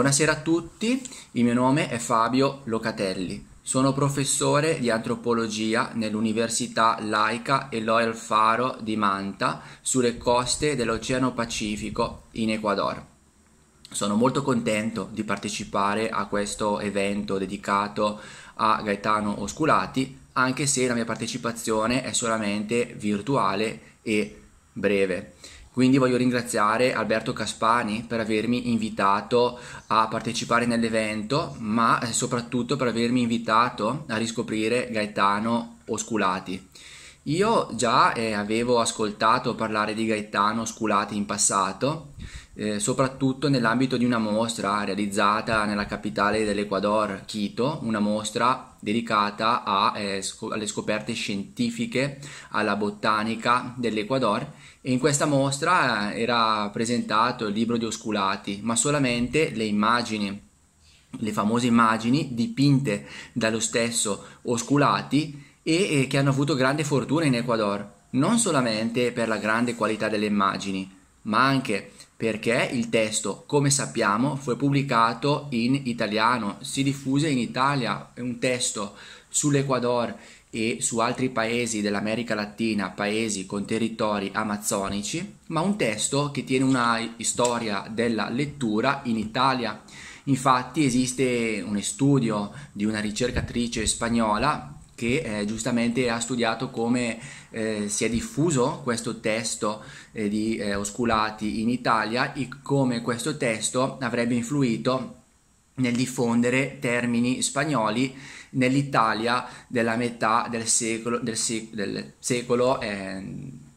Buonasera a tutti, il mio nome è Fabio Locatelli. Sono professore di antropologia nell'Università Laica e Loyal Faro di Manta sulle coste dell'Oceano Pacifico in Ecuador. Sono molto contento di partecipare a questo evento dedicato a Gaetano Osculati, anche se la mia partecipazione è solamente virtuale e breve. Quindi voglio ringraziare Alberto Caspani per avermi invitato a partecipare nell'evento, ma eh, soprattutto per avermi invitato a riscoprire Gaetano Osculati. Io già eh, avevo ascoltato parlare di Gaetano Osculati in passato, eh, soprattutto nell'ambito di una mostra realizzata nella capitale dell'Ecuador, Quito, una mostra dedicata a, eh, scop- alle scoperte scientifiche, alla botanica dell'Ecuador in questa mostra eh, era presentato il libro di Osculati, ma solamente le immagini, le famose immagini dipinte dallo stesso Osculati e che hanno avuto grande fortuna in Ecuador, non solamente per la grande qualità delle immagini, ma anche perché il testo, come sappiamo, fu pubblicato in italiano, si diffuse in Italia, è un testo sull'Ecuador e su altri paesi dell'America Latina, paesi con territori amazzonici, ma un testo che tiene una storia della lettura in Italia. Infatti esiste un studio di una ricercatrice spagnola che eh, giustamente ha studiato come eh, si è diffuso questo testo eh, di eh, Osculati in Italia e come questo testo avrebbe influito nel diffondere termini spagnoli nell'Italia della metà del secolo, del, del secolo eh,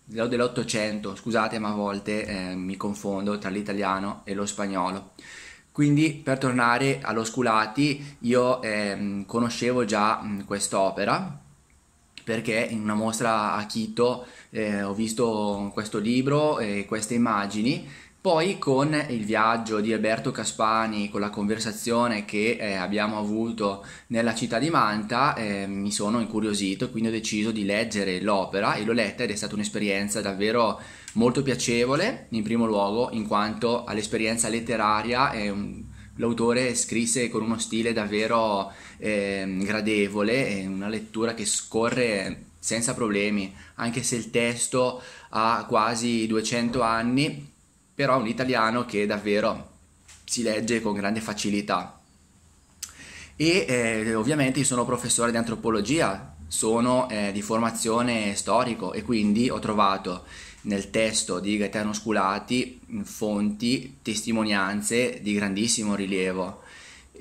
dell'Ottocento, scusate ma a volte eh, mi confondo tra l'italiano e lo spagnolo. Quindi per tornare allo Sculati io eh, conoscevo già mh, mm, quest'opera perché in una mostra a Quito eh, ho visto questo libro e queste immagini poi con il viaggio di Alberto Caspani, con la conversazione che eh, abbiamo avuto nella città di Manta, eh, mi sono incuriosito, e quindi ho deciso di leggere l'opera e l'ho letta ed è stata un'esperienza davvero molto piacevole, in primo luogo in quanto all'esperienza letteraria eh, l'autore scrisse con uno stile davvero ehm, gradevole, una lettura che scorre senza problemi, anche se il testo ha quasi 200 anni però un italiano che davvero si legge con grande facilità. E eh, ovviamente io sono professore di antropologia, sono eh, di formazione storico e quindi ho trovato nel testo di Gaetano Sculati fonti, testimonianze di grandissimo rilievo.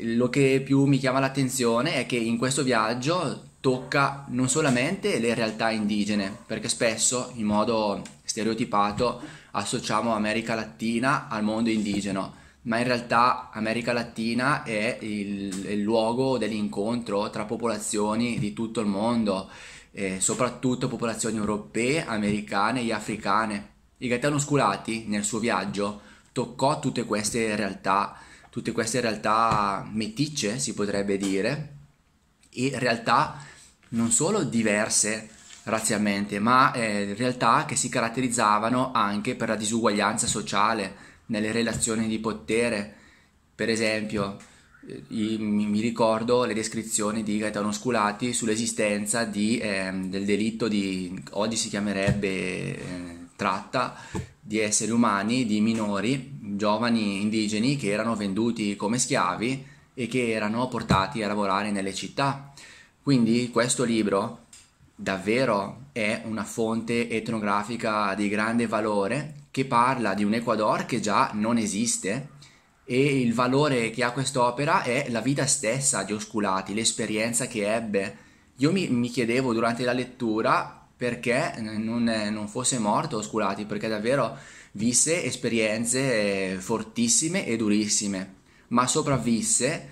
Lo che più mi chiama l'attenzione è che in questo viaggio tocca non solamente le realtà indigene, perché spesso in modo stereotipato associamo America Latina al mondo indigeno, ma in realtà America Latina è il, il luogo dell'incontro tra popolazioni di tutto il mondo, eh, soprattutto popolazioni europee, americane e africane. Il Gaetano Sculati, nel suo viaggio, toccò tutte queste realtà, tutte queste realtà meticce, si potrebbe dire, e realtà non solo diverse razzialmente, ma eh, realtà che si caratterizzavano anche per la disuguaglianza sociale nelle relazioni di potere. Per esempio, eh, i, mi ricordo le descrizioni di Gaetano Sculati sull'esistenza di, eh, del delitto di, oggi si chiamerebbe eh, tratta, di esseri umani, di minori, giovani indigeni che erano venduti come schiavi e che erano portati a lavorare nelle città. Quindi questo libro davvero è una fonte etnografica di grande valore che parla di un Ecuador che già non esiste e il valore che ha quest'opera è la vita stessa di Osculati, l'esperienza che ebbe. Io mi, mi chiedevo durante la lettura perché non, non, fosse morto Osculati, perché davvero visse esperienze fortissime e durissime, ma sopravvisse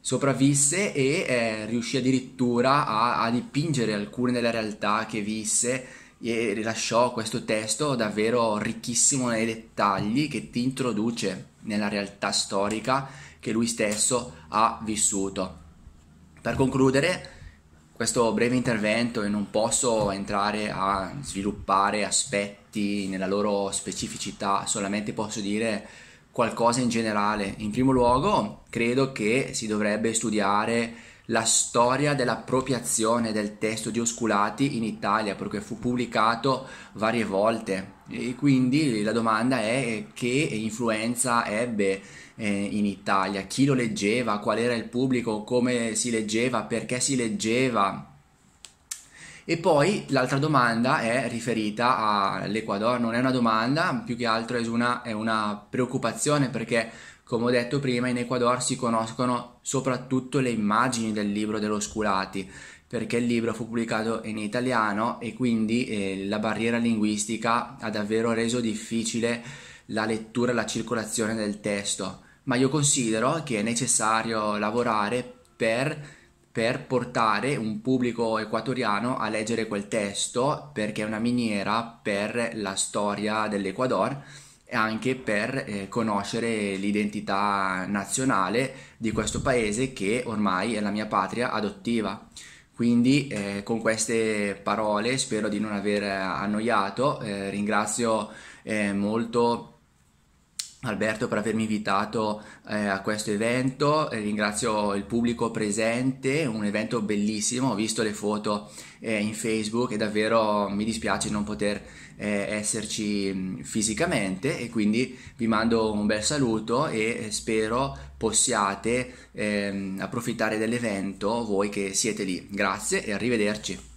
sopravvisse e eh, riuscì addirittura a, a, dipingere alcune delle realtà che visse e rilasciò questo testo davvero ricchissimo nei dettagli che ti introduce nella realtà storica che lui stesso ha vissuto. Per concludere questo breve intervento e non posso entrare a sviluppare aspetti nella loro specificità, solamente posso dire qualcosa in generale. In primo luogo, credo che si dovrebbe studiare la storia dell'appropriazione del testo di Osculati in Italia, perché fu pubblicato varie volte. E quindi la domanda è che influenza ebbe eh, in Italia, chi lo leggeva, qual era il pubblico, come si leggeva, perché si leggeva, e poi l'altra domanda è riferita all'Ecuador, non è una domanda, più che altro è una, è una preoccupazione perché come ho detto prima, in Ecuador si conoscono soprattutto le immagini del libro dello Sculati, perché il libro fu pubblicato in italiano e quindi eh, la barriera linguistica ha davvero reso difficile la lettura e la circolazione del testo. Ma io considero che è necessario lavorare per per portare un pubblico equatoriano a leggere quel testo perché è una miniera per la storia dell'Ecuador e anche per eh, conoscere l'identità nazionale di questo paese che ormai è la mia patria adottiva. Quindi eh, con queste parole spero di non aver annoiato, eh, ringrazio eh, molto Alberto per avermi invitato eh, a questo evento, eh, ringrazio il pubblico presente, un evento bellissimo, ho visto le foto eh, in Facebook e davvero mi dispiace non poter eh, esserci mm, fisicamente e quindi vi mando un bel saluto e spero possiate ehm, approfittare dell'evento voi che siete lì. Grazie e arrivederci.